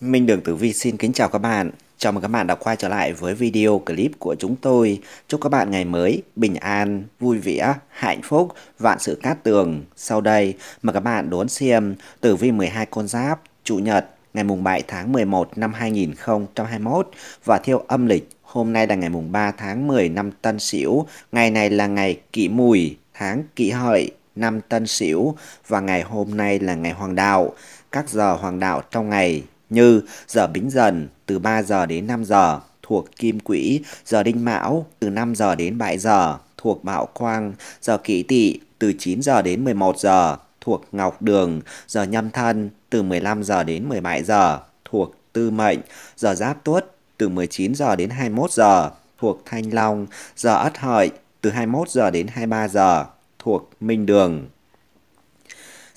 Minh Đường Tử Vi xin kính chào các bạn. Chào mừng các bạn đã quay trở lại với video clip của chúng tôi. Chúc các bạn ngày mới bình an, vui vẻ, hạnh phúc, vạn sự cát tường. Sau đây mời các bạn đón xem Tử Vi 12 con giáp, Chủ nhật ngày mùng 7 tháng 11 năm 2021 và theo âm lịch hôm nay là ngày mùng 3 tháng 10 năm Tân Sửu. Ngày này là ngày Kỷ Mùi, tháng Kỷ Hợi, năm Tân Sửu và ngày hôm nay là ngày Hoàng đạo. Các giờ Hoàng đạo trong ngày như giờ Bính Dần từ 3 giờ đến 5 giờ thuộc Kim Quỹ, giờ Đinh Mão từ 5 giờ đến 7 giờ thuộc Mão Quang, giờ Kỷ Tỵ từ 9 giờ đến 11 giờ thuộc Ngọc Đường, giờ Nhâm Thân từ 15 giờ đến 17 giờ thuộc Tư Mệnh, giờ Giáp Tuất từ 19 giờ đến 21 giờ thuộc Thanh Long, giờ Ất Hợi từ 21 giờ đến 23 giờ thuộc Minh Đường.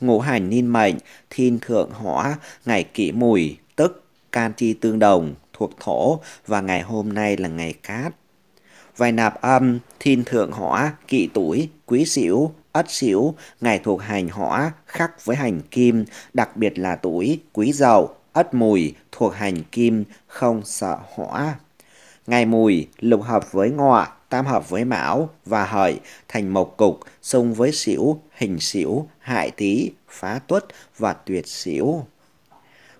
ngũ hành ninh mệnh, thiên thượng hỏa, ngày kỷ mùi, tức can chi tương đồng, thuộc thổ và ngày hôm nay là ngày cát. Vài nạp âm, thiên thượng hỏa, kỵ tuổi, quý sửu, ất sửu, ngày thuộc hành hỏa, khắc với hành kim, đặc biệt là tuổi, quý dậu, ất mùi, thuộc hành kim, không sợ hỏa. Ngày mùi, lục hợp với ngọ, tam hợp với mão và hợi, thành mộc cục, xung với sửu, hình xỉu, hại tý, phá tuất và tuyệt xỉu.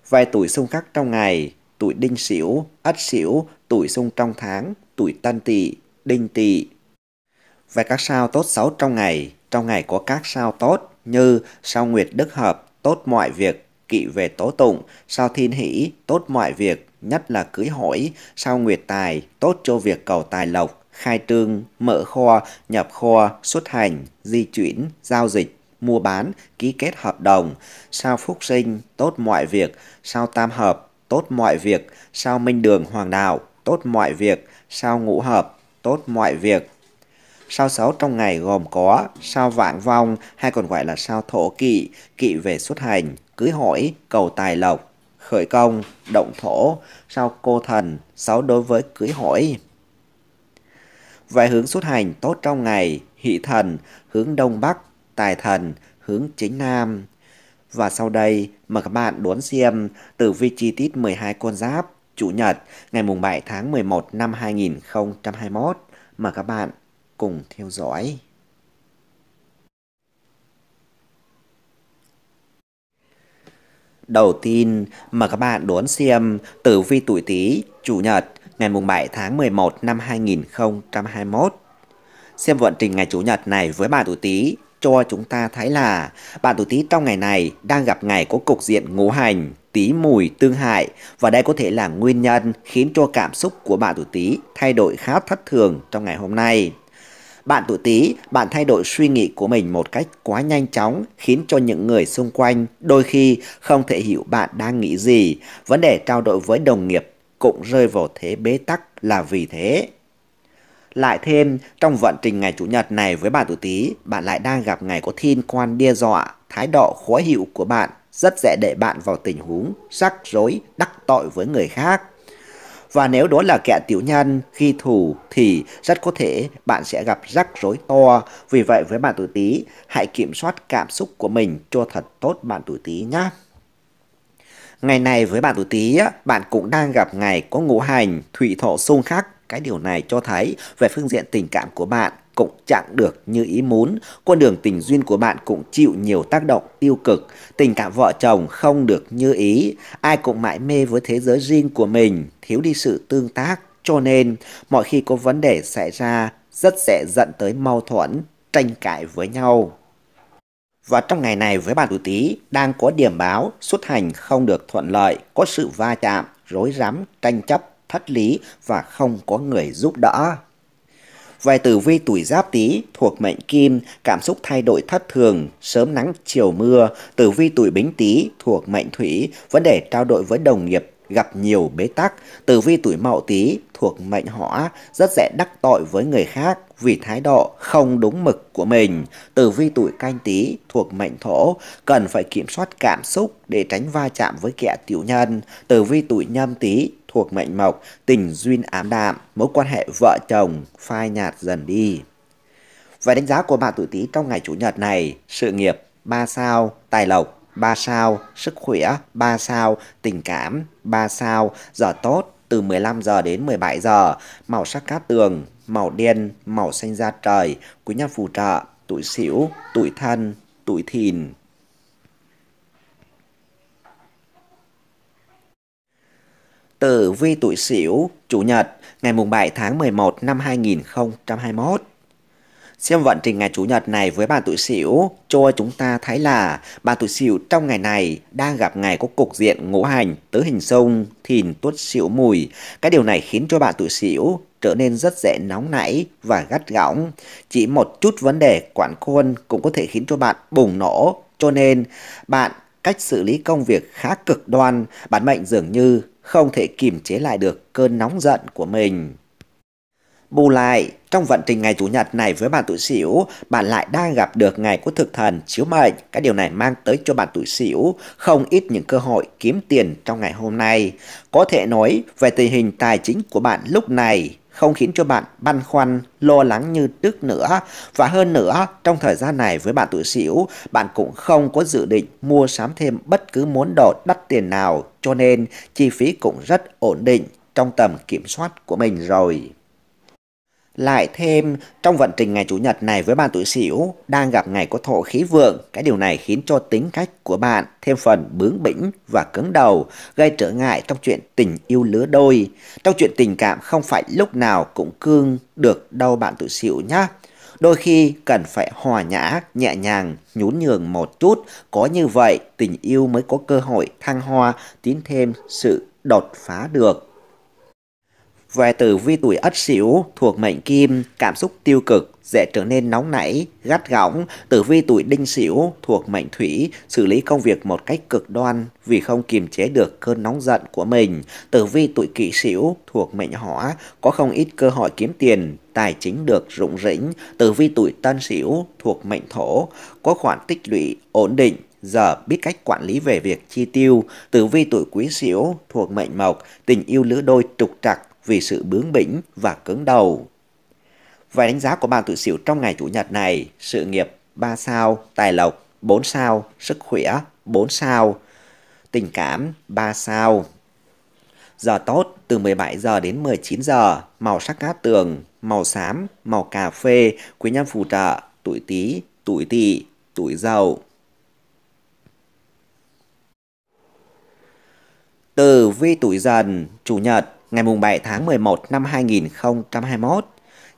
Vài tuổi xung khắc trong ngày, tuổi đinh xỉu, ất xỉu, tuổi xung trong tháng, tuổi tân tỵ, đinh tỵ. Về các sao tốt xấu trong ngày, trong ngày có các sao tốt như sao nguyệt đức hợp, tốt mọi việc, kỵ về tố tụng, sao thiên hỷ, tốt mọi việc, nhất là cưới hỏi, sao nguyệt tài, tốt cho việc cầu tài lộc, khai trương, mở kho, nhập kho, xuất hành, di chuyển, giao dịch, mua bán, ký kết hợp đồng, sao phúc sinh, tốt mọi việc, sao tam hợp, tốt mọi việc, sao minh đường hoàng đạo, tốt mọi việc, sao ngũ hợp, tốt mọi việc. Sao sáu trong ngày gồm có sao vạn vong hay còn gọi là sao thổ kỵ, kỵ về xuất hành, cưới hỏi, cầu tài lộc, khởi công, động thổ, sao cô thần, sáu đối với cưới hỏi vài hướng xuất hành tốt trong ngày, hỷ thần, hướng đông bắc, tài thần, hướng chính nam. Và sau đây, mời các bạn đón xem tử vi chi tiết 12 con giáp, Chủ nhật, ngày mùng 7 tháng 11 năm 2021. Mời các bạn cùng theo dõi. Đầu tiên, mời các bạn đón xem tử vi tuổi Tý, Chủ nhật, ngày 7 tháng 11 năm 2021. Xem vận trình ngày Chủ nhật này với bạn tuổi Tý cho chúng ta thấy là bạn tuổi Tý trong ngày này đang gặp ngày có cục diện ngũ hành, tí mùi tương hại và đây có thể là nguyên nhân khiến cho cảm xúc của bạn tuổi Tý thay đổi khá thất thường trong ngày hôm nay. Bạn tuổi Tý, bạn thay đổi suy nghĩ của mình một cách quá nhanh chóng khiến cho những người xung quanh đôi khi không thể hiểu bạn đang nghĩ gì. Vấn đề trao đổi với đồng nghiệp cũng rơi vào thế bế tắc là vì thế. Lại thêm, trong vận trình ngày Chủ nhật này với bạn tuổi Tý, bạn lại đang gặp ngày có thiên quan đe dọa, thái độ khó hiệu của bạn rất dễ để bạn vào tình huống rắc rối, đắc tội với người khác. Và nếu đó là kẻ tiểu nhân, khi thủ thì rất có thể bạn sẽ gặp rắc rối to. Vì vậy với bạn tuổi Tý, hãy kiểm soát cảm xúc của mình cho thật tốt bạn tuổi Tý nhé. Ngày này với bạn tuổi Tý, bạn cũng đang gặp ngày có ngũ hành, thủy thổ xung khắc. Cái điều này cho thấy về phương diện tình cảm của bạn cũng chẳng được như ý muốn, con đường tình duyên của bạn cũng chịu nhiều tác động tiêu cực, tình cảm vợ chồng không được như ý, ai cũng mãi mê với thế giới riêng của mình, thiếu đi sự tương tác, cho nên mọi khi có vấn đề xảy ra rất dễ dẫn tới mâu thuẫn, tranh cãi với nhau và trong ngày này với bạn tuổi Tý đang có điểm báo xuất hành không được thuận lợi, có sự va chạm, rối rắm, tranh chấp, thất lý và không có người giúp đỡ. Về tử vi tuổi giáp tý thuộc mệnh kim, cảm xúc thay đổi thất thường, sớm nắng chiều mưa. Tử vi tuổi bính tý thuộc mệnh thủy, vấn đề trao đổi với đồng nghiệp gặp nhiều bế tắc, tử vi tuổi mậu tí thuộc mệnh hỏa rất dễ đắc tội với người khác vì thái độ không đúng mực của mình. Tử vi tuổi canh tí thuộc mệnh thổ cần phải kiểm soát cảm xúc để tránh va chạm với kẻ tiểu nhân. Tử vi tuổi nhâm tí thuộc mệnh mộc tình duyên ám đạm, mối quan hệ vợ chồng phai nhạt dần đi. Và đánh giá của bạn tuổi tí trong ngày chủ nhật này, sự nghiệp 3 sao, tài lộc 3 sao, sức khỏe 3 sao, tình cảm 3 sao, giờ tốt từ 15 giờ đến 17 giờ, màu sắc cát tường, màu đen, màu xanh da trời, quý nhân phù trợ, tuổi xỉu, tuổi thân, tuổi thìn. Tử vi tuổi xỉu, Chủ nhật, ngày mùng 7 tháng 11 năm 2021. Xem vận trình ngày Chủ nhật này với bà tuổi Sửu cho chúng ta thấy là bà tuổi Sửu trong ngày này đang gặp ngày có cục diện ngũ hành tứ hình sông thìn tuất Sửu mùi. Cái điều này khiến cho bà tuổi Sửu trở nên rất dễ nóng nảy và gắt gỏng. Chỉ một chút vấn đề quản khôn cũng có thể khiến cho bạn bùng nổ. Cho nên bạn cách xử lý công việc khá cực đoan, bản mệnh dường như không thể kiềm chế lại được cơn nóng giận của mình. Bù lại, trong vận trình ngày Chủ nhật này với bạn tuổi Sửu, bạn lại đang gặp được ngày của thực thần chiếu mệnh. Cái điều này mang tới cho bạn tuổi Sửu không ít những cơ hội kiếm tiền trong ngày hôm nay. Có thể nói về tình hình tài chính của bạn lúc này không khiến cho bạn băn khoăn, lo lắng như trước nữa. Và hơn nữa, trong thời gian này với bạn tuổi Sửu, bạn cũng không có dự định mua sắm thêm bất cứ món đồ đắt tiền nào, cho nên chi phí cũng rất ổn định trong tầm kiểm soát của mình rồi. Lại thêm, trong vận trình ngày Chủ nhật này với bạn tuổi Sửu đang gặp ngày có thổ khí vượng, cái điều này khiến cho tính cách của bạn thêm phần bướng bỉnh và cứng đầu, gây trở ngại trong chuyện tình yêu lứa đôi. Trong chuyện tình cảm không phải lúc nào cũng cương được đâu bạn tuổi Sửu nhé. Đôi khi cần phải hòa nhã, nhẹ nhàng, nhún nhường một chút, có như vậy tình yêu mới có cơ hội thăng hoa, tiến thêm sự đột phá được. Về tử vi tuổi ất sửu thuộc mệnh kim, cảm xúc tiêu cực, dễ trở nên nóng nảy, gắt gỏng. Tử vi tuổi đinh sửu thuộc mệnh thủy, xử lý công việc một cách cực đoan vì không kiềm chế được cơn nóng giận của mình. Tử vi tuổi kỷ sửu thuộc mệnh hỏa, có không ít cơ hội kiếm tiền, tài chính được rụng rỉnh. Tử vi tuổi tân sửu thuộc mệnh thổ, có khoản tích lũy ổn định giờ biết cách quản lý về việc chi tiêu, tử vi tuổi quý sửu thuộc mệnh mộc, tình yêu lứa đôi trục trặc vì sự bướng bỉnh và cứng đầu. Vài đánh giá của bạn tự xỉu trong ngày Chủ nhật này, sự nghiệp 3 sao, tài lộc 4 sao, sức khỏe 4 sao, tình cảm 3 sao. Giờ tốt từ 17 giờ đến 19 giờ, màu sắc cát tường, màu xám, màu cà phê, quý nhân phù trợ, tuổi tý, tuổi tỵ, tuổi dậu. Từ vi tuổi dần, chủ nhật, ngày mùng 7 tháng 11 năm 2021.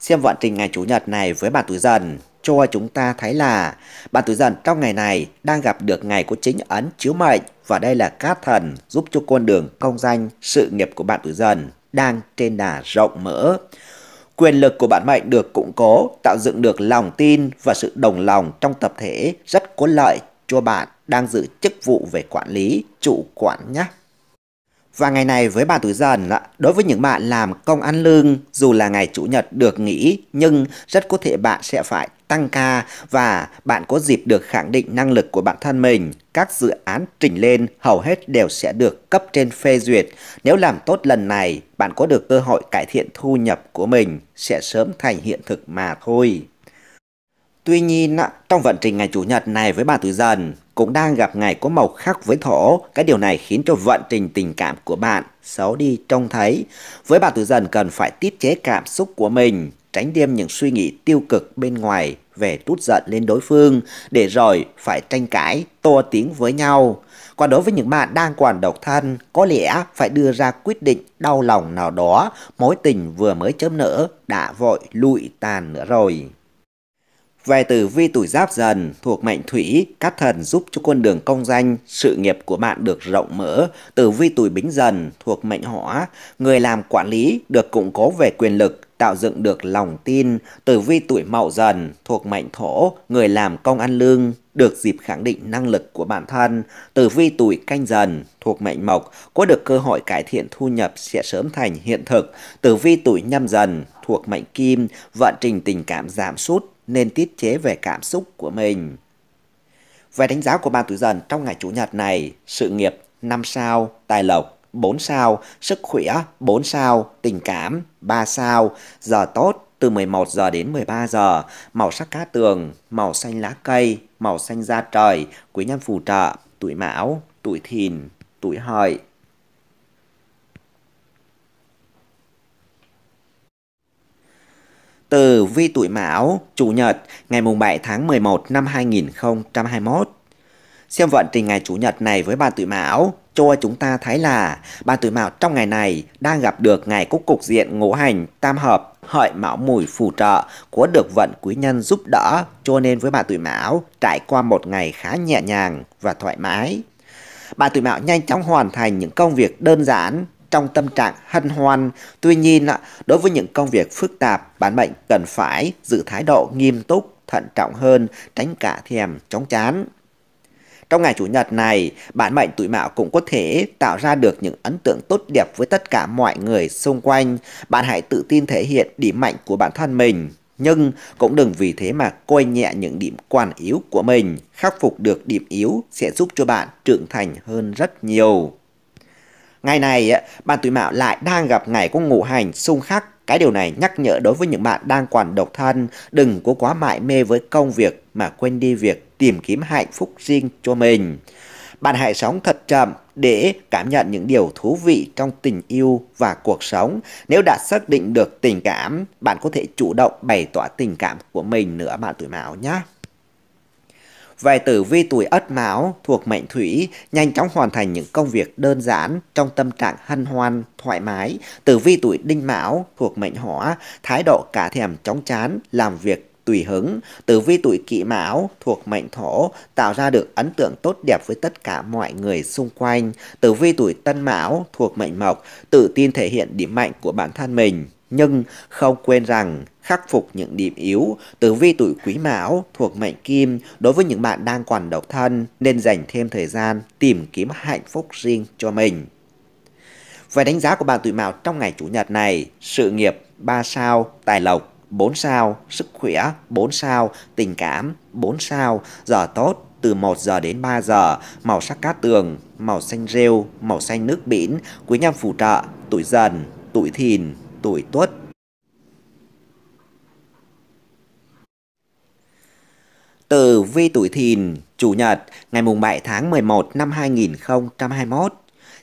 Xem vận trình ngày Chủ nhật này với bạn tuổi dần cho chúng ta thấy là bạn tuổi dần trong ngày này đang gặp được ngày của chính ấn chiếu mệnh và đây là cát thần giúp cho con đường công danh sự nghiệp của bạn tuổi dần đang trên đà rộng mở. Quyền lực của bạn mệnh được củng cố, tạo dựng được lòng tin và sự đồng lòng trong tập thể rất có lợi cho bạn đang giữ chức vụ về quản lý, chủ quản nhé. Và ngày này với bà tuổi dần, đối với những bạn làm công ăn lương dù là ngày chủ nhật được nghỉ nhưng rất có thể bạn sẽ phải tăng ca và bạn có dịp được khẳng định năng lực của bản thân mình. Các dự án trình lên hầu hết đều sẽ được cấp trên phê duyệt. Nếu làm tốt lần này, bạn có được cơ hội cải thiện thu nhập của mình sẽ sớm thành hiện thực mà thôi. Tuy nhiên, trong vận trình ngày Chủ nhật này với bà Tử Dần cũng đang gặp ngày có màu khác với thổ. Cái điều này khiến cho vận trình tình cảm của bạn xấu đi trông thấy. Với bà Tử Dần cần phải tiết chế cảm xúc của mình, tránh đem những suy nghĩ tiêu cực bên ngoài về trút giận lên đối phương để rồi phải tranh cãi, to tiếng với nhau. Còn đối với những bạn đang còn độc thân, có lẽ phải đưa ra quyết định đau lòng nào đó, mối tình vừa mới chớm nở đã vội lụi tàn nữa rồi. Về tử vi tuổi giáp dần thuộc mệnh thủy, các thần giúp cho con đường công danh, sự nghiệp của bạn được rộng mở. Tử vi tuổi bính dần thuộc mệnh hỏa, người làm quản lý được củng cố về quyền lực, tạo dựng được lòng tin. Tử vi tuổi mậu dần thuộc mệnh thổ, người làm công ăn lương, được dịp khẳng định năng lực của bản thân. Tử vi tuổi canh dần thuộc mệnh mộc, có được cơ hội cải thiện thu nhập sẽ sớm thành hiện thực. Tử vi tuổi nhâm dần thuộc mệnh kim, vận trình tình cảm giảm sút nên tiết chế về cảm xúc của mình. Về đánh giá của bạn tuổi dần trong ngày Chủ nhật này, sự nghiệp 5 sao, tài lộc 4 sao, sức khỏe 4 sao, tình cảm 3 sao, giờ tốt từ 11 giờ đến 13 giờ, màu sắc cá tường, màu xanh lá cây, màu xanh da trời, quý nhân phù trợ, tuổi mão, tuổi thìn, tuổi hợi. từ Vi Tuổi Mão, Chủ nhật, ngày mùng 7 tháng 11 năm 2021. Xem vận trình ngày Chủ nhật này với bạn Tuổi Mão, cho chúng ta thấy là bạn Tuổi Mão trong ngày này đang gặp được ngày cúc cục diện ngũ hành tam hợp hợi mão mùi phù trợ của được vận quý nhân giúp đỡ cho nên với bà tuổi mão trải qua một ngày khá nhẹ nhàng và thoải mái. bà tuổi mão nhanh chóng hoàn thành những công việc đơn giản trong tâm trạng hân hoan. Tuy nhiên, đối với những công việc phức tạp, bản mệnh cần phải giữ thái độ nghiêm túc, thận trọng hơn, tránh cả thèm chóng chán. Trong ngày Chủ nhật này, bản mệnh tuổi mạo cũng có thể tạo ra được những ấn tượng tốt đẹp với tất cả mọi người xung quanh. Bạn hãy tự tin thể hiện điểm mạnh của bản thân mình. Nhưng cũng đừng vì thế mà coi nhẹ những điểm quan yếu của mình. Khắc phục được điểm yếu sẽ giúp cho bạn trưởng thành hơn rất nhiều. Ngày này, bạn tuổi mạo lại đang gặp ngày có ngũ hành xung khắc. Cái điều này nhắc nhở đối với những bạn đang còn độc thân, đừng có quá mại mê với công việc mà quên đi việc tìm kiếm hạnh phúc riêng cho mình. Bạn hãy sống thật chậm để cảm nhận những điều thú vị trong tình yêu và cuộc sống. Nếu đã xác định được tình cảm, bạn có thể chủ động bày tỏ tình cảm của mình nữa bạn tuổi mão nhé. Vậy tử vi tuổi ất mão thuộc mệnh thủy nhanh chóng hoàn thành những công việc đơn giản trong tâm trạng hân hoan, thoải mái. Tử vi tuổi đinh mão thuộc mệnh hỏa thái độ cả thèm chóng chán, làm việc tùy hứng, tử vi tuổi kỵ mão thuộc mệnh thổ tạo ra được ấn tượng tốt đẹp với tất cả mọi người xung quanh. Tử vi tuổi tân mão thuộc mệnh mộc tự tin thể hiện điểm mạnh của bản thân mình nhưng không quên rằng khắc phục những điểm yếu tử vi tuổi quý mão thuộc mệnh kim đối với những bạn đang còn độc thân nên dành thêm thời gian tìm kiếm hạnh phúc riêng cho mình. Về đánh giá của bạn tuổi mão trong ngày chủ nhật này, sự nghiệp 3 sao, tài lộc 4 sao, sức khỏe 4 sao, tình cảm 4 sao, giờ tốt từ 1 giờ đến 3 giờ, màu sắc cát tường, màu xanh rêu, màu xanh nước biển, quý nhân phù trợ, tuổi dần, tuổi thìn, tuổi Tuất. Tử vi tuổi Thìn, Chủ nhật, ngày mùng 7 tháng 11 năm 2021.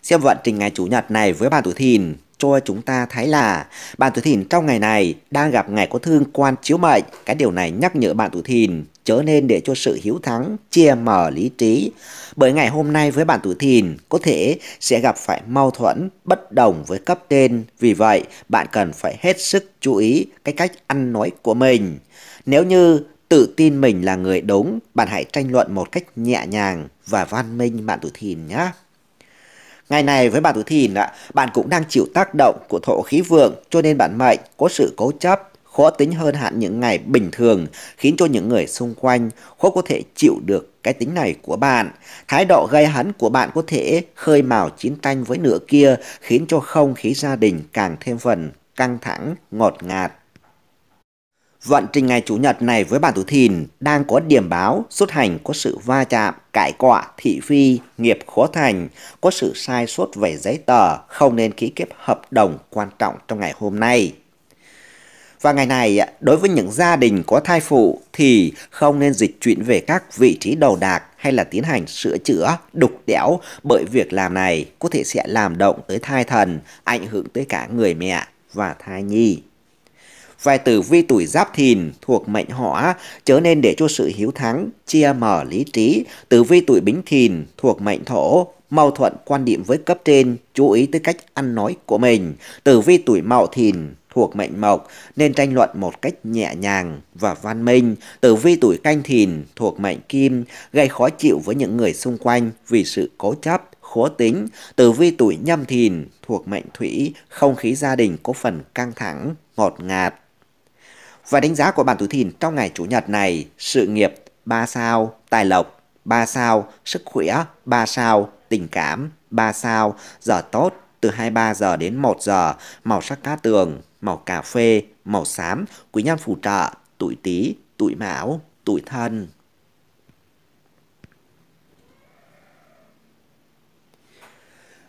Xem vận trình ngày Chủ nhật này với bạn tuổi Thìn cho chúng ta thấy là bạn tuổi Thìn trong ngày này đang gặp ngày có thương quan chiếu mệnh. Cái điều này nhắc nhở bạn tuổi Thìn chớ nên để cho sự hiếu thắng chia mở lý trí. Bởi ngày hôm nay với bạn tuổi thìn có thể sẽ gặp phải mâu thuẫn, bất đồng với cấp tên. Vì vậy, bạn cần phải hết sức chú ý cái cách ăn nói của mình. Nếu như tự tin mình là người đúng, bạn hãy tranh luận một cách nhẹ nhàng và văn minh bạn tuổi thìn nhé. Ngày này với bạn tuổi thìn, bạn cũng đang chịu tác động của thổ khí vượng cho nên bạn mệnh có sự cố chấp khó tính hơn hạn những ngày bình thường, khiến cho những người xung quanh khó có thể chịu được cái tính này của bạn. Thái độ gây hấn của bạn có thể khơi mào chiến tranh với nửa kia, khiến cho không khí gia đình càng thêm phần căng thẳng, ngọt ngạt. Vận trình ngày Chủ nhật này với bản tuổi thìn đang có điểm báo xuất hành có sự va chạm, cãi cọ, thị phi, nghiệp khó thành, có sự sai sót về giấy tờ, không nên ký kết hợp đồng quan trọng trong ngày hôm nay. Và ngày này, đối với những gia đình có thai phụ thì không nên dịch chuyển về các vị trí đầu đạc hay là tiến hành sửa chữa, đục đẽo bởi việc làm này có thể sẽ làm động tới thai thần, ảnh hưởng tới cả người mẹ và thai nhi. Vài tử vi tuổi giáp thìn thuộc mệnh hỏa, chớ nên để cho sự hiếu thắng, chia mở lý trí. Tử vi tuổi bính thìn thuộc mệnh thổ, mâu thuẫn quan điểm với cấp trên, chú ý tới cách ăn nói của mình. Tử vi tuổi mậu thìn thuộc mệnh mộc nên tranh luận một cách nhẹ nhàng và văn minh. Tử vi tuổi canh thìn thuộc mệnh kim gây khó chịu với những người xung quanh vì sự cố chấp, khó tính. Tử vi tuổi nhâm thìn thuộc mệnh thủy, không khí gia đình có phần căng thẳng, ngọt ngạt. Và đánh giá của bạn tuổi thìn trong ngày chủ nhật này, sự nghiệp 3 sao, tài lộc 3 sao, sức khỏe 3 sao, tình cảm, 3 sao, giờ tốt, từ 23 giờ đến 1 giờ, màu sắc cá tường, màu cà phê, màu xám, quý nhân phù trợ, tuổi tý, tuổi mão, tuổi thân.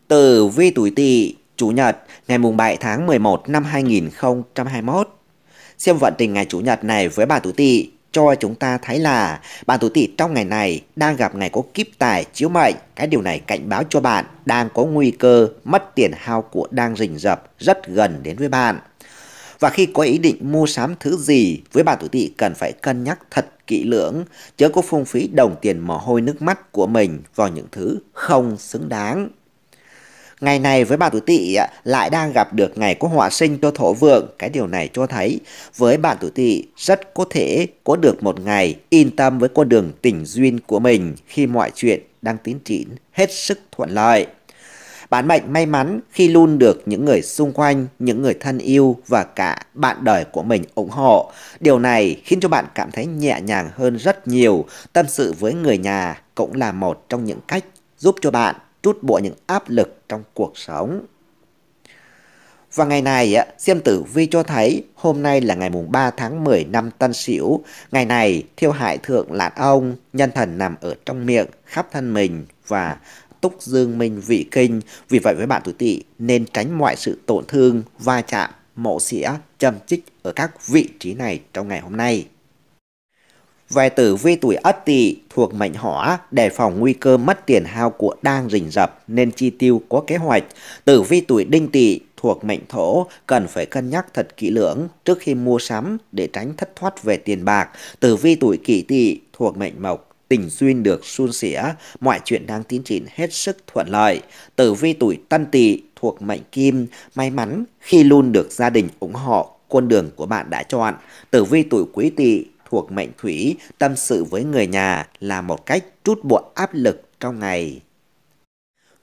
từ vi tuổi tỵ, Chủ nhật, ngày mùng 7 tháng 11 năm 2021. Xem vận tình ngày Chủ nhật này với bà tuổi tỵ, cho chúng ta thấy là bạn tuổi tỵ trong ngày này đang gặp ngày có kiếp tài chiếu mệnh. Cái điều này cảnh báo cho bạn đang có nguy cơ mất tiền hao của đang rình rập rất gần đến với bạn. Và khi có ý định mua sắm thứ gì với bạn tuổi tỵ cần phải cân nhắc thật kỹ lưỡng, chớ có phung phí đồng tiền mồ hôi nước mắt của mình vào những thứ không xứng đáng. Ngày này với bạn tuổi tỵ lại đang gặp được ngày có họa sinh cho thổ vượng, cái điều này cho thấy với bạn tuổi tỵ rất có thể có được một ngày yên tâm với con đường tình duyên của mình khi mọi chuyện đang tiến triển hết sức thuận lợi. Bạn mệnh may mắn khi luôn được những người xung quanh, những người thân yêu và cả bạn đời của mình ủng hộ. Điều này khiến cho bạn cảm thấy nhẹ nhàng hơn rất nhiều. Tâm sự với người nhà cũng là một trong những cách giúp cho bạn trút bỏ những áp lực trong cuộc sống. Và ngày này, xem tử vi cho thấy hôm nay là ngày mùng 3 tháng 10 năm Tân Sửu. Ngày này, thiêu hại thượng lạn ông, nhân thần nằm ở trong miệng, khắp thân mình và túc dương minh vị kinh. Vì vậy với bạn tuổi tỵ nên tránh mọi sự tổn thương, va chạm, mộ xỉa, châm chích ở các vị trí này trong ngày hôm nay. Về tử vi tuổi ất tỵ thuộc mệnh hỏa, đề phòng nguy cơ mất tiền hao của đang rình rập nên chi tiêu có kế hoạch. Tử vi tuổi đinh tỵ thuộc mệnh thổ cần phải cân nhắc thật kỹ lưỡng trước khi mua sắm để tránh thất thoát về tiền bạc. Tử vi tuổi kỷ tỵ thuộc mệnh mộc tình duyên được suôn sẻ, mọi chuyện đang tiến triển hết sức thuận lợi. Tử vi tuổi tân tỵ thuộc mệnh kim, may mắn khi luôn được gia đình ủng hộ con đường của bạn đã chọn. Tử vi tuổi quý tỵ thuộc mệnh thủy tâm sự với người nhà là một cách trút buộc áp lực trong ngày.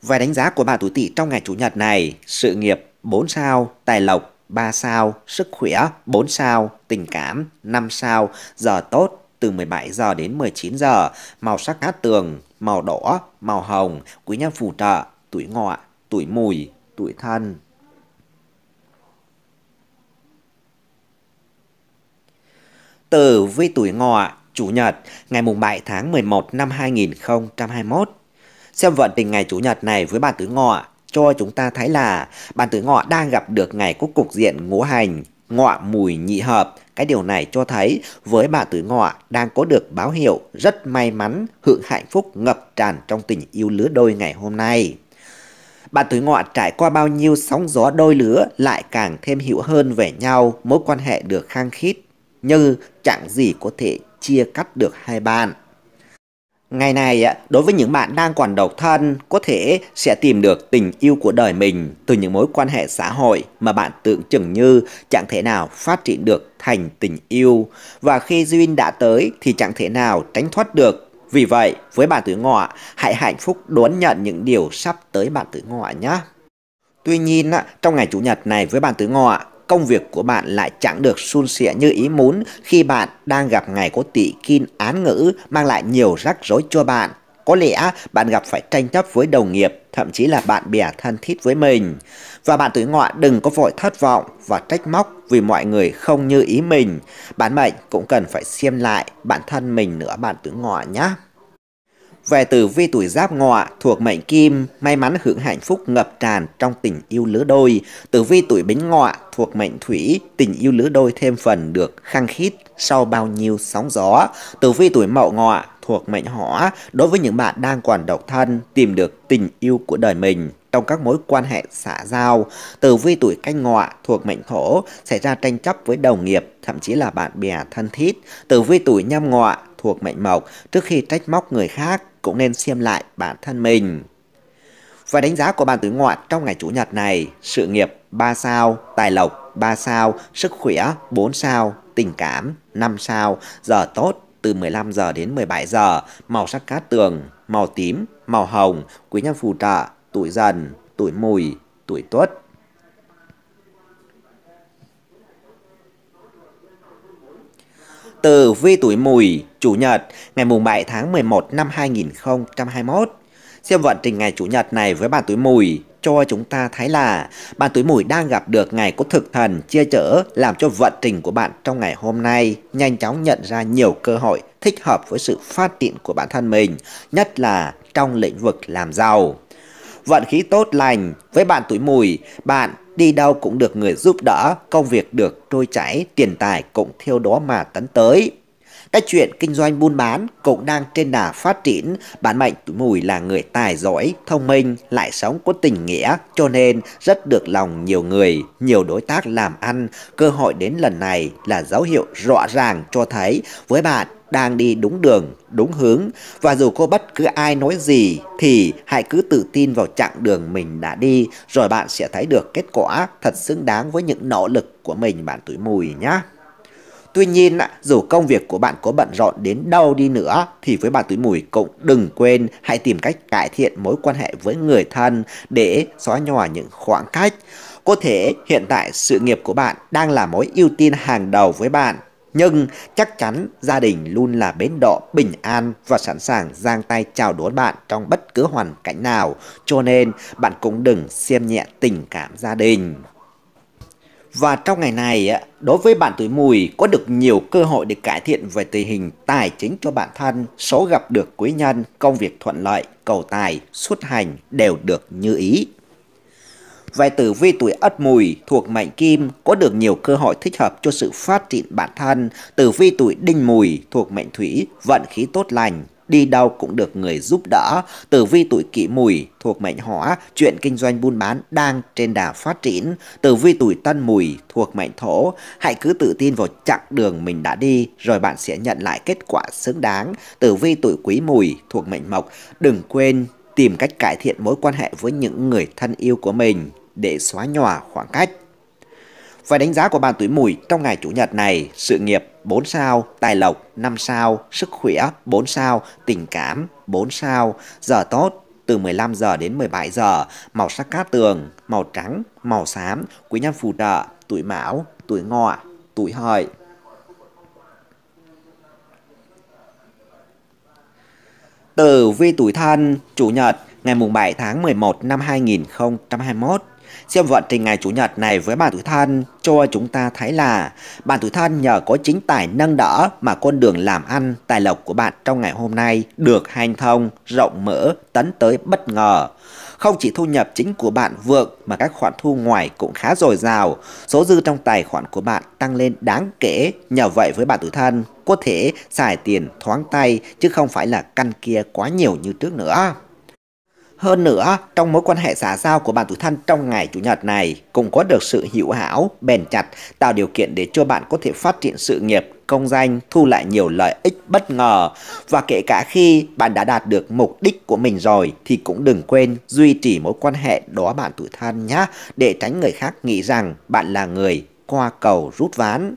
Vài đánh giá của bạn tuổi tỵ trong ngày chủ nhật này, sự nghiệp 4 sao, tài lộc 3 sao, sức khỏe 4 sao, tình cảm 5 sao, giờ tốt từ 17 giờ đến 19 giờ, màu sắc cát tường, màu đỏ, màu hồng, quý nhân phù trợ, tuổi ngọ, tuổi mùi, tuổi thân. tử vi tuổi ngọ, Chủ nhật, ngày mùng 7 tháng 11 năm 2021. Xem vận tình ngày Chủ nhật này với bạn tuổi ngọ cho chúng ta thấy là bạn tuổi ngọ đang gặp được ngày có cục diện ngũ hành, ngọ mùi nhị hợp. Cái điều này cho thấy với bạn tuổi ngọ đang có được báo hiệu rất may mắn, hưởng hạnh phúc ngập tràn trong tình yêu lứa đôi ngày hôm nay bạn tuổi ngọ trải qua bao nhiêu sóng gió đôi lứa lại càng thêm hiểu hơn về nhau, mối quan hệ được khăng khít, như chẳng gì có thể chia cắt được hai bạn. Ngày này, đối với những bạn đang còn độc thân, có thể sẽ tìm được tình yêu của đời mình từ những mối quan hệ xã hội mà bạn tưởng chừng như chẳng thể nào phát triển được thành tình yêu. Và khi duyên đã tới thì chẳng thể nào tránh thoát được. Vì vậy, với bạn tuổi ngọ, hãy hạnh phúc đón nhận những điều sắp tới bạn tuổi ngọ nhé. Tuy nhiên, trong ngày Chủ nhật này với bạn tuổi ngọ, công việc của bạn lại chẳng được suôn sẻ như ý muốn khi bạn đang gặp ngày có tỷ kim án ngữ mang lại nhiều rắc rối cho bạn. Có lẽ bạn gặp phải tranh chấp với đồng nghiệp, thậm chí là bạn bè thân thiết với mình. Và bạn tuổi ngọ đừng có vội thất vọng và trách móc vì mọi người không như ý mình. Bản mệnh cũng cần phải xem lại bản thân mình nữa bạn tuổi ngọ nhé về tử vi tuổi giáp ngọ thuộc mệnh kim, may mắn hưởng hạnh phúc ngập tràn trong tình yêu lứa đôi. Tử vi tuổi bính ngọ thuộc mệnh thủy, tình yêu lứa đôi thêm phần được khăng khít sau bao nhiêu sóng gió. Tử vi tuổi mậu ngọ thuộc mệnh hỏa, đối với những bạn đang còn độc thân, tìm được tình yêu của đời mình trong các mối quan hệ xã giao. Tử vi tuổi canh ngọ thuộc mệnh thổ xảy ra tranh chấp với đồng nghiệp, thậm chí là bạn bè thân thiết. Tử vi tuổi nhâm ngọ thuộc mệnh mộc trước khi trách móc người khác cũng nên xem lại bản thân mình. Và đánh giá của bạn tứ ngọ trong ngày Chủ nhật này, sự nghiệp 3 sao, tài lộc 3 sao, sức khỏe 4 sao, tình cảm 5 sao, giờ tốt từ 15 giờ đến 17 giờ, màu sắc cát tường, màu tím, màu hồng, quý nhân phù trợ, tuổi dần, tuổi mùi, tuổi tuất. Từ vi tuổi mùi Chủ nhật ngày mùng 7 tháng 11 năm 2021. Xem vận trình ngày Chủ nhật này với bạn tuổi mùi cho chúng ta thấy là bạn tuổi mùi đang gặp được ngày có thực thần chia chở làm cho vận trình của bạn trong ngày hôm nay nhanh chóng nhận ra nhiều cơ hội thích hợp với sự phát triển của bản thân mình, nhất là trong lĩnh vực làm giàu. Vận khí tốt lành với bạn tuổi mùi, bạn đi đâu cũng được người giúp đỡ, công việc được trôi chảy, tiền tài cũng theo đó mà tấn tới. Các chuyện kinh doanh buôn bán cũng đang trên đà phát triển, bản mệnh tuổi mùi là người tài giỏi, thông minh, lại sống có tình nghĩa, cho nên rất được lòng nhiều người, nhiều đối tác làm ăn. Cơ hội đến lần này là dấu hiệu rõ ràng cho thấy với bạn đang đi đúng đường, đúng hướng và dù có bất cứ ai nói gì thì hãy cứ tự tin vào chặng đường mình đã đi rồi bạn sẽ thấy được kết quả thật xứng đáng với những nỗ lực của mình bạn tuổi mùi nhé. Tuy nhiên, dù công việc của bạn có bận rộn đến đâu đi nữa, thì với bà túi mùi cũng đừng quên hãy tìm cách cải thiện mối quan hệ với người thân để xóa nhòa những khoảng cách. Có thể hiện tại sự nghiệp của bạn đang là mối ưu tiên hàng đầu với bạn, nhưng chắc chắn gia đình luôn là bến đỏ bình an và sẵn sàng giang tay chào đón bạn trong bất cứ hoàn cảnh nào. Cho nên bạn cũng đừng xem nhẹ tình cảm gia đình. Và trong ngày này, đối với bạn tuổi mùi có được nhiều cơ hội để cải thiện về tình hình tài chính cho bản thân, số gặp được quý nhân, công việc thuận lợi, cầu tài, xuất hành đều được như ý. Về tử vi tuổi Ất Mùi thuộc mệnh Kim có được nhiều cơ hội thích hợp cho sự phát triển bản thân. Tử vi tuổi Đinh Mùi thuộc mệnh Thủy, vận khí tốt lành, đi đâu cũng được người giúp đỡ. Tử vi tuổi kỷ mùi thuộc mệnh hỏa, chuyện kinh doanh buôn bán đang trên đà phát triển. Tử vi tuổi tân mùi thuộc mệnh thổ, hãy cứ tự tin vào chặng đường mình đã đi rồi bạn sẽ nhận lại kết quả xứng đáng. Tử vi tuổi quý mùi thuộc mệnh mộc, đừng quên tìm cách cải thiện mối quan hệ với những người thân yêu của mình để xóa nhòa khoảng cách. Và đánh giá của bạn tuổi mùi trong ngày Chủ nhật này, sự nghiệp 4 sao, tài lộc 5 sao, sức khỏe 4 sao, tình cảm 4 sao, giờ tốt từ 15 giờ đến 17 giờ, màu sắc cát tường, màu trắng, màu xám, quý nhân phù trợ, tuổi mão, tuổi ngọ, tuổi hợi. từ vi tuổi thân, chủ nhật, ngày mùng 7 tháng 11 năm 2021. Xem vận trình ngày Chủ nhật này với bạn tuổi Thân cho chúng ta thấy là bạn tuổi Thân nhờ có chính tài nâng đỡ mà con đường làm ăn, tài lộc của bạn trong ngày hôm nay được hành thông, rộng mở, tấn tới bất ngờ. Không chỉ thu nhập chính của bạn vượng mà các khoản thu ngoài cũng khá dồi dào, số dư trong tài khoản của bạn tăng lên đáng kể, nhờ vậy với bạn Tử Thân có thể xài tiền thoáng tay chứ không phải là căn kia quá nhiều như trước nữa. Hơn nữa, trong mối quan hệ xã giao của bạn tuổi thân trong ngày Chủ nhật này cũng có được sự hữu hảo, bền chặt, tạo điều kiện để cho bạn có thể phát triển sự nghiệp, công danh, thu lại nhiều lợi ích bất ngờ. Và kể cả khi bạn đã đạt được mục đích của mình rồi thì cũng đừng quên duy trì mối quan hệ đó bạn tuổi thân nhé, để tránh người khác nghĩ rằng bạn là người qua cầu rút ván.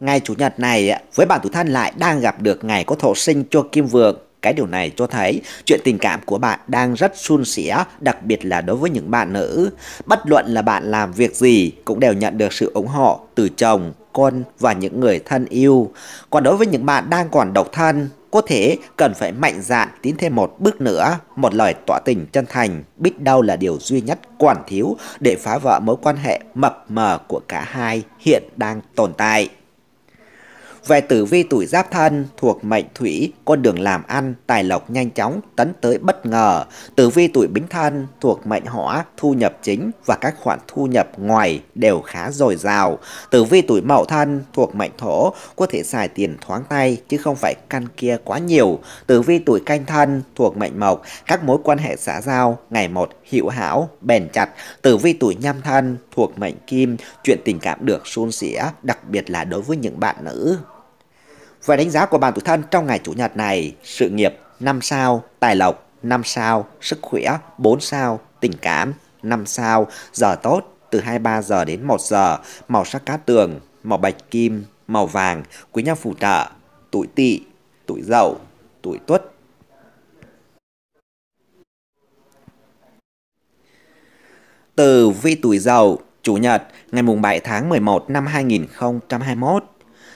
Ngày Chủ nhật này, với bạn tuổi thân lại đang gặp được ngày có thổ sinh cho Kim Vượng cái điều này cho thấy chuyện tình cảm của bạn đang rất suôn sẻ, đặc biệt là đối với những bạn nữ. Bất luận là bạn làm việc gì cũng đều nhận được sự ủng hộ từ chồng, con và những người thân yêu. Còn đối với những bạn đang còn độc thân, có thể cần phải mạnh dạn tiến thêm một bước nữa, một lời tỏ tình chân thành, biết đâu là điều duy nhất quản thiếu để phá vỡ mối quan hệ mập mờ của cả hai hiện đang tồn tại. Về tử vi tuổi giáp thân thuộc mệnh thủy, con đường làm ăn, tài lộc nhanh chóng, tấn tới bất ngờ. Tử vi tuổi bính thân thuộc mệnh hỏa, thu nhập chính và các khoản thu nhập ngoài đều khá dồi dào. Tử vi tuổi mậu thân thuộc mệnh thổ, có thể xài tiền thoáng tay chứ không phải căn kia quá nhiều. Tử vi tuổi canh thân thuộc mệnh mộc, các mối quan hệ xã giao ngày một hiệu hảo, bền chặt. Tử vi tuổi nhâm thân thuộc mệnh kim, chuyện tình cảm được suôn sẻ, đặc biệt là đối với những bạn nữ. Vậy đánh giá của bạn tuổi thân trong ngày Chủ nhật này, sự nghiệp 5 sao, tài lộc 5 sao, sức khỏe 4 sao, tình cảm 5 sao, giờ tốt từ 23 giờ đến 1 giờ, màu sắc cát tường, màu bạch kim, màu vàng, quý nhân phù trợ, tuổi tỵ, tuổi dậu, tuổi tuất. Từ vi tuổi dậu, Chủ nhật, ngày mùng 7 tháng 11 năm 2021,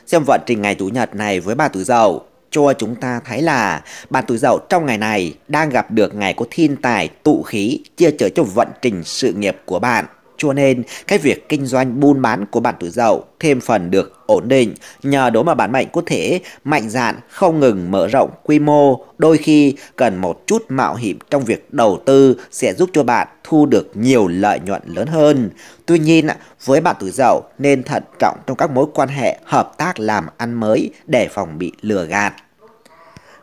xem vận trình ngày Chủ nhật này với bà tuổi Dậu cho chúng ta thấy là bạn tuổi Dậu trong ngày này đang gặp được ngày có thiên tài tụ khí chia chở cho vận trình sự nghiệp của bạn. Cho nên, cái việc kinh doanh buôn bán của bạn tuổi dậu thêm phần được ổn định. Nhờ đó mà bản mệnh có thể mạnh dạn không ngừng mở rộng quy mô, đôi khi cần một chút mạo hiểm trong việc đầu tư sẽ giúp cho bạn thu được nhiều lợi nhuận lớn hơn. Tuy nhiên, với bạn tuổi dậu nên thận trọng trong các mối quan hệ hợp tác làm ăn mới để phòng bị lừa gạt.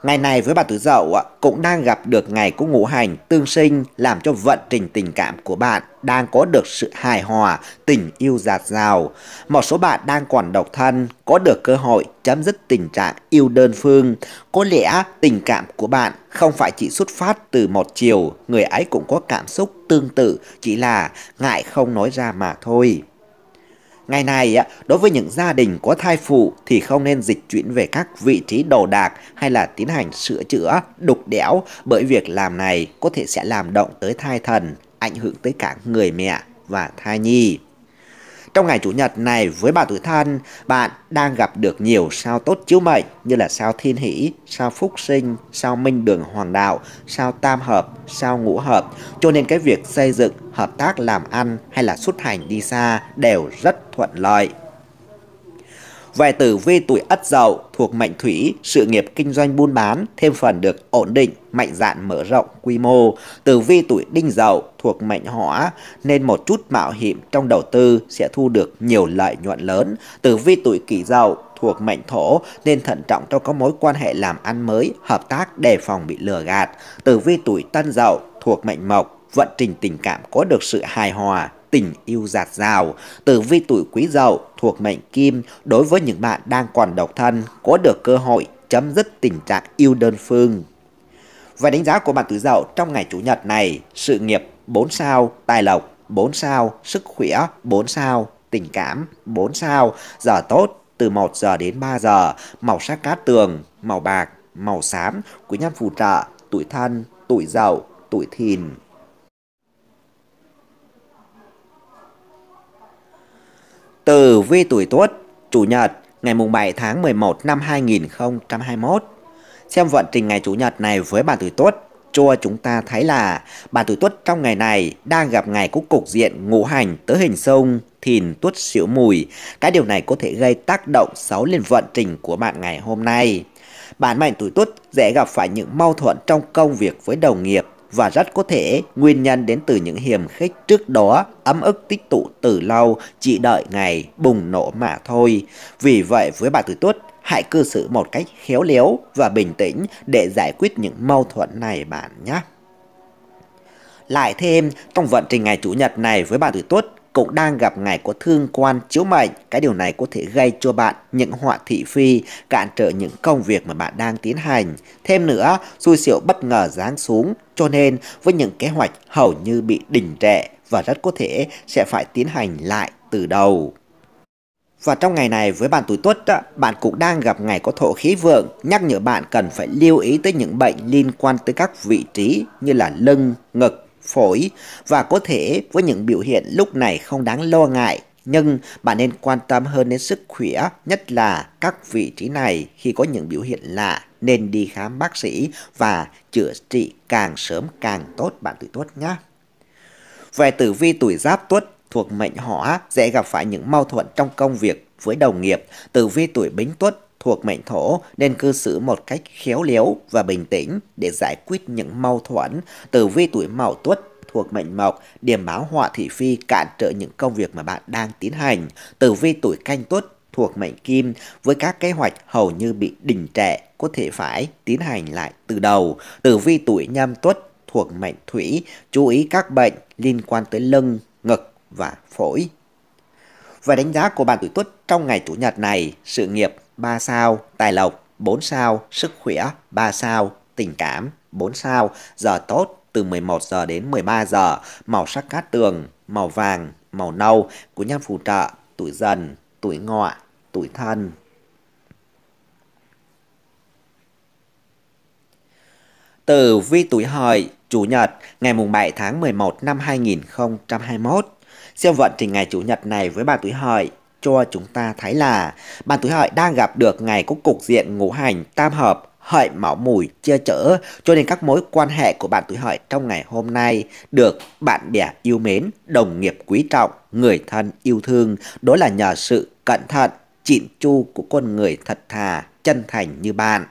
Ngày này với bà tuổi Dậu cũng đang gặp được ngày của ngũ hành tương sinh làm cho vận trình tình cảm của bạn đang có được sự hài hòa, tình yêu giạt rào. Một số bạn đang còn độc thân có được cơ hội chấm dứt tình trạng yêu đơn phương. Có lẽ tình cảm của bạn không phải chỉ xuất phát từ một chiều, người ấy cũng có cảm xúc tương tự, chỉ là ngại không nói ra mà thôi. Ngày nay, đối với những gia đình có thai phụ thì không nên dịch chuyển về các vị trí đồ đạc hay là tiến hành sửa chữa, đục đẽo bởi việc làm này có thể sẽ làm động tới thai thần, ảnh hưởng tới cả người mẹ và thai nhi. Trong ngày Chủ nhật này với bà tuổi thân, bạn đang gặp được nhiều sao tốt chiếu mệnh như là sao thiên hỷ, sao phúc sinh, sao minh đường hoàng đạo, sao tam hợp, sao ngũ hợp. Cho nên cái việc xây dựng, hợp tác làm ăn hay là xuất hành đi xa đều rất thuận lợi. Vài tử vi tuổi ất dậu thuộc mệnh thủy, sự nghiệp kinh doanh buôn bán thêm phần được ổn định, mạnh dạn mở rộng quy mô. Tử vi tuổi đinh dậu thuộc mệnh hỏa nên một chút mạo hiểm trong đầu tư sẽ thu được nhiều lợi nhuận lớn. Tử vi tuổi kỷ dậu thuộc mệnh thổ nên thận trọng trong các mối quan hệ làm ăn mới, hợp tác đề phòng bị lừa gạt. Tử vi tuổi tân dậu thuộc mệnh mộc vận trình tình cảm có được sự hài hòa tình yêu giạt rào. từ vi tuổi quý dậu thuộc mệnh kim đối với những bạn đang còn độc thân có được cơ hội chấm dứt tình trạng yêu đơn phương. Và đánh giá của bạn tuổi dậu trong ngày chủ nhật này, sự nghiệp 4 sao, tài lộc 4 sao, sức khỏe 4 sao, tình cảm 4 sao, giờ tốt từ 1 giờ đến 3 giờ, màu sắc cát tường, màu bạc, màu xám, quý nhân phù trợ, tuổi thân, tuổi dậu, tuổi thìn. từ vi tuổi Tuất, Chủ nhật, ngày mùng 7 tháng 11 năm 2021. Xem vận trình ngày Chủ nhật này với bạn tuổi Tuất, cho chúng ta thấy là bạn tuổi Tuất trong ngày này đang gặp ngày cúc cục diện ngũ hành tứ hình sông thìn tuất xỉu mùi. Cái điều này có thể gây tác động xấu lên vận trình của bạn ngày hôm nay. Bạn mệnh tuổi Tuất dễ gặp phải những mâu thuẫn trong công việc với đồng nghiệp, và rất có thể nguyên nhân đến từ những hiềm khích trước đó ấm ức tích tụ từ lâu chỉ đợi ngày bùng nổ mà thôi. Vì vậy với bà tuổi Tuất, hãy cư xử một cách khéo léo và bình tĩnh để giải quyết những mâu thuẫn này bạn nhé. Lại thêm, trong vận trình ngày Chủ nhật này với bà tuổi Tuất, cậu đang gặp ngày có thương quan chiếu mệnh. Cái điều này có thể gây cho bạn những họa thị phi, cản trở những công việc mà bạn đang tiến hành. Thêm nữa, xui xẻo bất ngờ giáng xuống, cho nên với những kế hoạch hầu như bị đình trệ và rất có thể sẽ phải tiến hành lại từ đầu. Và trong ngày này với bạn tuổi tuất, bạn cũng đang gặp ngày có thổ khí vượng, nhắc nhở bạn cần phải lưu ý tới những bệnh liên quan tới các vị trí như là lưng, ngực, phổi và có thể với những biểu hiện lúc này không đáng lo ngại. Nhưng bạn nên quan tâm hơn đến sức khỏe, nhất là các vị trí này khi có những biểu hiện lạ nên đi khám bác sĩ và chữa trị càng sớm càng tốt bạn tuổi tốt nhé. Về tử vi tuổi giáp tuất thuộc mệnh hỏa dễ gặp phải những mâu thuẫn trong công việc với đồng nghiệp, tử vi tuổi bính tuất thuộc mệnh thổ nên cư xử một cách khéo léo và bình tĩnh để giải quyết những mâu thuẫn. Tử vi tuổi mậu tuất thuộc mệnh mộc, điểm báo họa thị phi cản trở những công việc mà bạn đang tiến hành. Tử vi tuổi canh tuất thuộc mệnh kim với các kế hoạch hầu như bị đình trệ có thể phải tiến hành lại từ đầu. Tử vi tuổi nhâm tuất thuộc mệnh thủy, chú ý các bệnh liên quan tới lưng, ngực và phổi. Và đánh giá của bạn tuổi tuất trong ngày chủ nhật này, sự nghiệp 3 sao, tài lộc 4 sao, sức khỏe 3 sao, tình cảm 4 sao, giờ tốt từ 11 giờ đến 13 giờ, màu sắc cát tường, màu vàng, màu nâu, của nhân phù trợ, tuổi dần, tuổi ngọ, tuổi thân. từ vi tuổi hợi, Chủ nhật, ngày mùng 7 tháng 11 năm 2021. Xem vận trình ngày Chủ nhật này với bà tuổi hợi cho chúng ta thấy là bạn tuổi hợi đang gặp được ngày có cục diện ngũ hành tam hợp hợi máu mùi chia chở cho nên các mối quan hệ của bạn tuổi hợi trong ngày hôm nay được bạn bè yêu mến, đồng nghiệp quý trọng, người thân yêu thương, đó là nhờ sự cẩn thận, chỉn chu của con người thật thà, chân thành như bạn.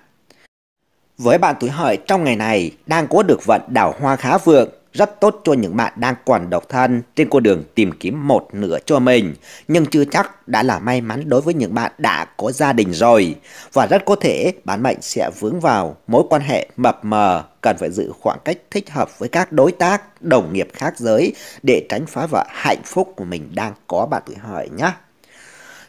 Với bạn tuổi hợi trong ngày này đang có được vận đào hoa khá vượng, rất tốt cho những bạn đang còn độc thân trên con đường tìm kiếm một nửa cho mình, nhưng chưa chắc đã là may mắn đối với những bạn đã có gia đình rồi. Và rất có thể bản mệnh sẽ vướng vào mối quan hệ mập mờ, cần phải giữ khoảng cách thích hợp với các đối tác, đồng nghiệp khác giới để tránh phá vỡ hạnh phúc của mình đang có bạn tuổi hợi nhé.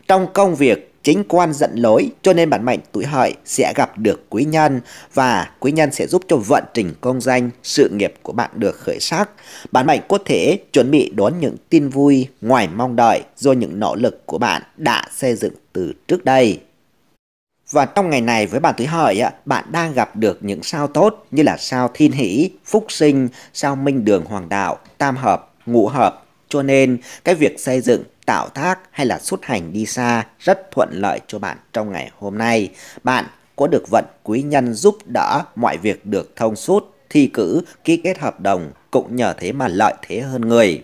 Trong công việc chính quan dẫn lối cho nên bản mệnh tuổi hợi sẽ gặp được quý nhân và quý nhân sẽ giúp cho vận trình công danh, sự nghiệp của bạn được khởi sắc. Bản mệnh có thể chuẩn bị đón những tin vui ngoài mong đợi do những nỗ lực của bạn đã xây dựng từ trước đây. Và trong ngày này với bạn tuổi hợi, bạn đang gặp được những sao tốt như là sao thiên hỷ, phúc sinh, sao minh đường hoàng đạo, tam hợp, ngũ hợp. Cho nên cái việc xây dựng tạo thác hay là xuất hành đi xa rất thuận lợi cho bạn trong ngày hôm nay. Bạn có được vận quý nhân giúp đỡ mọi việc được thông suốt, thi cử, ký kết hợp đồng cũng nhờ thế mà lợi thế hơn người.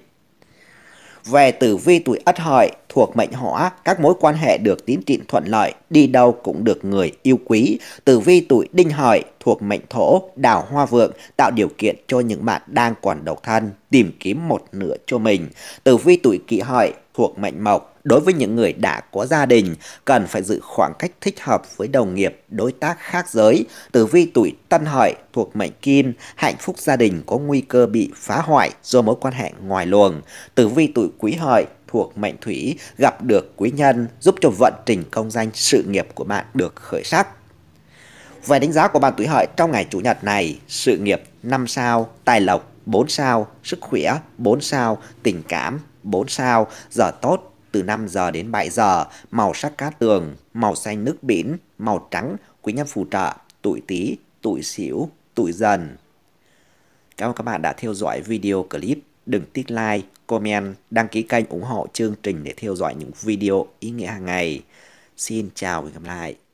Về tử vi tuổi Ất Hợi thuộc mệnh Hỏa, các mối quan hệ được tiến triển thuận lợi, đi đâu cũng được người yêu quý. Tử vi tuổi Đinh Hợi thuộc mệnh Thổ, đào hoa vượng tạo điều kiện cho những bạn đang còn độc thân tìm kiếm một nửa cho mình. Tử vi tuổi Kỷ Hợi thuộc mệnh mộc đối với những người đã có gia đình cần phải giữ khoảng cách thích hợp với đồng nghiệp đối tác khác giới tử vi tuổi tân hợi thuộc mệnh kim hạnh phúc gia đình có nguy cơ bị phá hoại do mối quan hệ ngoài luồng tử vi tuổi quý hợi thuộc mệnh thủy gặp được quý nhân giúp cho vận trình công danh sự nghiệp của bạn được khởi sắc về đánh giá của bạn tuổi hợi trong ngày chủ nhật này sự nghiệp 5 sao tài lộc 4 sao sức khỏe 4 sao tình cảm 4 sao, giờ tốt từ 5 giờ đến 7 giờ, màu sắc cát tường, màu xanh nước biển, màu trắng, quý nhân phù trợ, tuổi Tý, tuổi Sửu, tuổi Dần. Cảm ơn các bạn đã theo dõi video clip. Đừng tích like, comment, đăng ký kênh ủng hộ chương trình để theo dõi những video ý nghĩa hàng ngày. Xin chào và hẹn gặp lại.